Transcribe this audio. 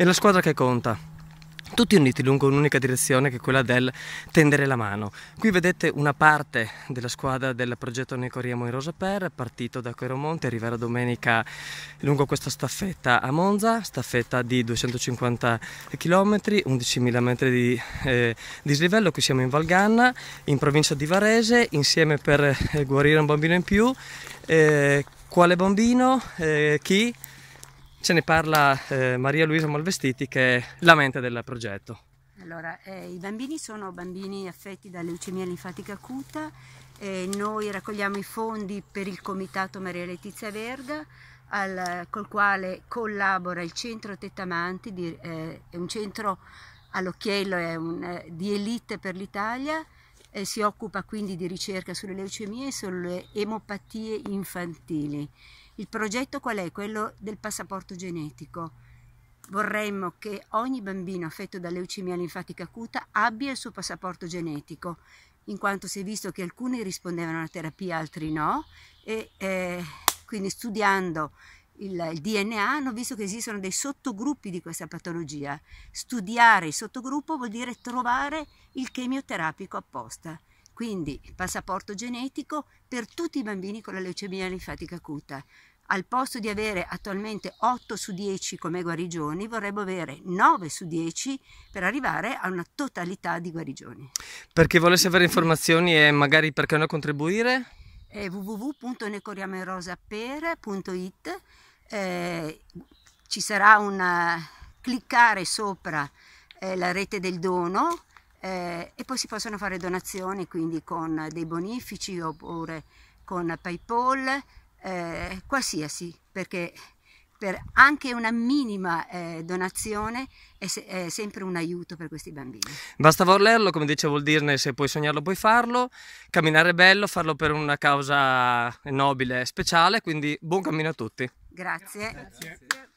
È la squadra che conta. Tutti uniti lungo un'unica direzione che è quella del tendere la mano. Qui vedete una parte della squadra del progetto Noi corriamo in Rosa Per, partito da Coeromonte, arriverà domenica lungo questa staffetta a Monza, staffetta di 250 km, 11.000 metri di eh, dislivello, qui siamo in Valganna, in provincia di Varese, insieme per eh, guarire un bambino in più. Eh, quale bambino? Eh, chi? ce ne parla eh, Maria Luisa Malvestiti che è la mente del progetto. Allora, eh, i bambini sono bambini affetti da leucemia linfatica acuta, eh, noi raccogliamo i fondi per il comitato Maria Letizia Verga al, col quale collabora il centro Tettamanti, di, eh, è un centro all'occhiello, è un, eh, di elite per l'Italia, si occupa quindi di ricerca sulle leucemie e sulle emopatie infantili. Il progetto qual è? Quello del passaporto genetico. Vorremmo che ogni bambino affetto da leucemia linfatica acuta abbia il suo passaporto genetico, in quanto si è visto che alcuni rispondevano alla terapia, altri no, e eh, quindi studiando il, il, DNA hanno visto che esistono dei sottogruppi di questa patologia. Studiare il sottogruppo vuol dire trovare il chemioterapico apposta. Quindi passaporto genetico per tutti i bambini con la leucemia linfatica acuta al posto di avere attualmente 8 su 10 come guarigioni, vorremmo avere 9 su 10 per arrivare a una totalità di guarigioni. Per chi volesse avere informazioni e magari perché non contribuire? È eh, www.necoriamerosaper.it eh, ci sarà un eh, cliccare sopra eh, la rete del dono eh, e poi si possono fare donazioni quindi con dei bonifici oppure con Paypal eh, qualsiasi, perché per anche una minima eh, donazione è, se è, sempre un aiuto per questi bambini. Basta volerlo, come dice vuol dirne, se puoi sognarlo puoi farlo, camminare è bello, farlo per una causa nobile e speciale, quindi buon cammino a tutti. Grazie. Grazie.